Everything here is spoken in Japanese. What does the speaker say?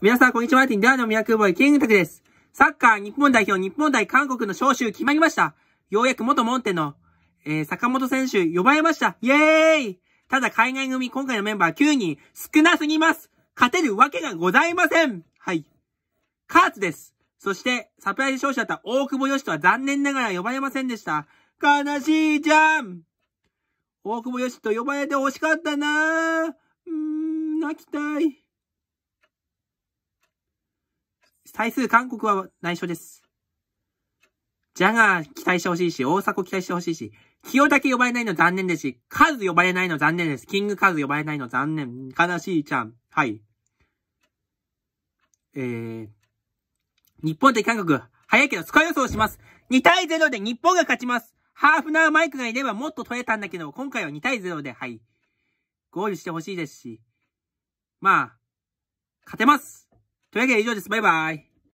皆さん、こんにちは。ラティン、ダーのイ、キングタクです。サッカー日本代表、日本代、韓国の招集決まりました。ようやく元モンテの、えー、坂本選手、呼ばれました。イエーイただ、海外組、今回のメンバー9人、少なすぎます勝てるわけがございませんはい。カーツです。そして、サプライズ勝者だった大久保嘉人は残念ながら呼ばれませんでした。悲しいじゃん大久保嘉人呼ばれて欲しかったなぁ。うーん、泣きたい。対する韓国は内緒です。ジャガー期待してほしいし、大迫期待してほしいし、清武呼ばれないの残念ですし、カズ呼ばれないの残念です。キングカズ呼ばれないの残念。悲しいちゃん。はい。えー、日本対韓国、早いけどスコア予想します。2対0で日本が勝ちます。ハーフナーマイクがいればもっと取れたんだけど、今回は2対0で、はい。ゴールしてほしいですし、まあ、勝てますというわけで以上です。バイバイ。